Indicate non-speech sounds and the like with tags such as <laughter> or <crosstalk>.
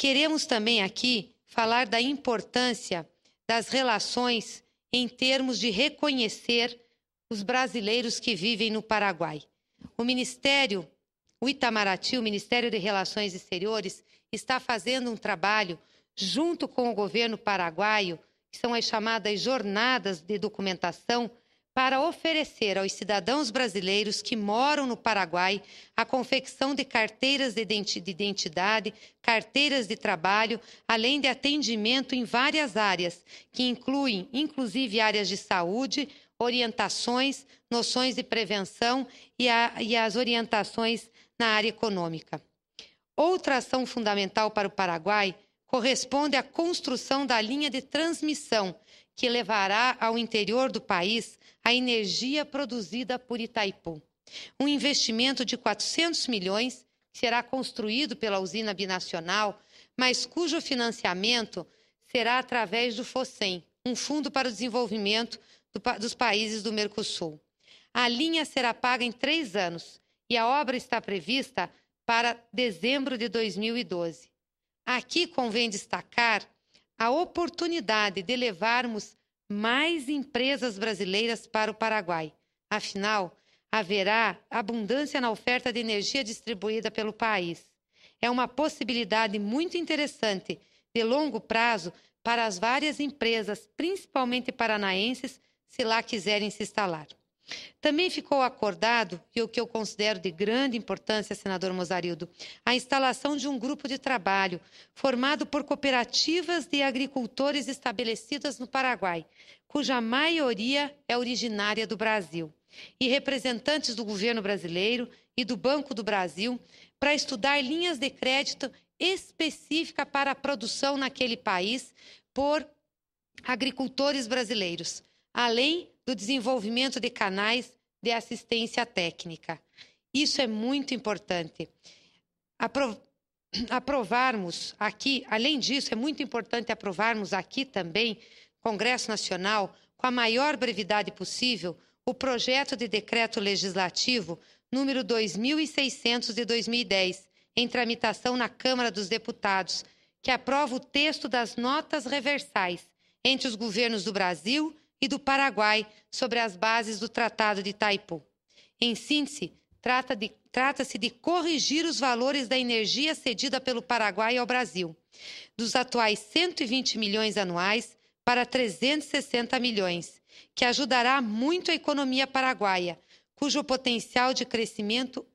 Queremos também aqui falar da importância das relações em termos de reconhecer os brasileiros que vivem no Paraguai. O Ministério, o Itamaraty, o Ministério de Relações Exteriores, está fazendo um trabalho junto com o governo paraguaio, que são as chamadas jornadas de documentação, para oferecer aos cidadãos brasileiros que moram no Paraguai a confecção de carteiras de identidade, carteiras de trabalho, além de atendimento em várias áreas, que incluem, inclusive, áreas de saúde, orientações, noções de prevenção e, a, e as orientações na área econômica. Outra ação fundamental para o Paraguai corresponde à construção da linha de transmissão que levará ao interior do país a energia produzida por Itaipu. Um investimento de 400 milhões será construído pela usina binacional, mas cujo financiamento será através do FOSEM, um fundo para o desenvolvimento do, dos países do Mercosul. A linha será paga em três anos e a obra está prevista para dezembro de 2012. Aqui convém destacar a oportunidade de levarmos mais empresas brasileiras para o Paraguai. Afinal, haverá abundância na oferta de energia distribuída pelo país. É uma possibilidade muito interessante de longo prazo para as várias empresas, principalmente paranaenses, se lá quiserem se instalar. Também ficou acordado, e o que eu considero de grande importância, senador Mozarildo, a instalação de um grupo de trabalho formado por cooperativas de agricultores estabelecidas no Paraguai, cuja maioria é originária do Brasil, e representantes do governo brasileiro e do Banco do Brasil para estudar linhas de crédito específica para a produção naquele país por agricultores brasileiros além do desenvolvimento de canais de assistência técnica. Isso é muito importante. Apro... <clears throat> Aprovarmos aqui, além disso, é muito importante aprovarmos aqui também, Congresso Nacional, com a maior brevidade possível, o projeto de decreto legislativo número 2600 de 2010, em tramitação na Câmara dos Deputados, que aprova o texto das notas reversais entre os governos do Brasil e do Paraguai sobre as bases do Tratado de Itaipu. Em síntese, trata-se trata de corrigir os valores da energia cedida pelo Paraguai ao Brasil, dos atuais 120 milhões anuais para 360 milhões, que ajudará muito a economia paraguaia, cujo potencial de crescimento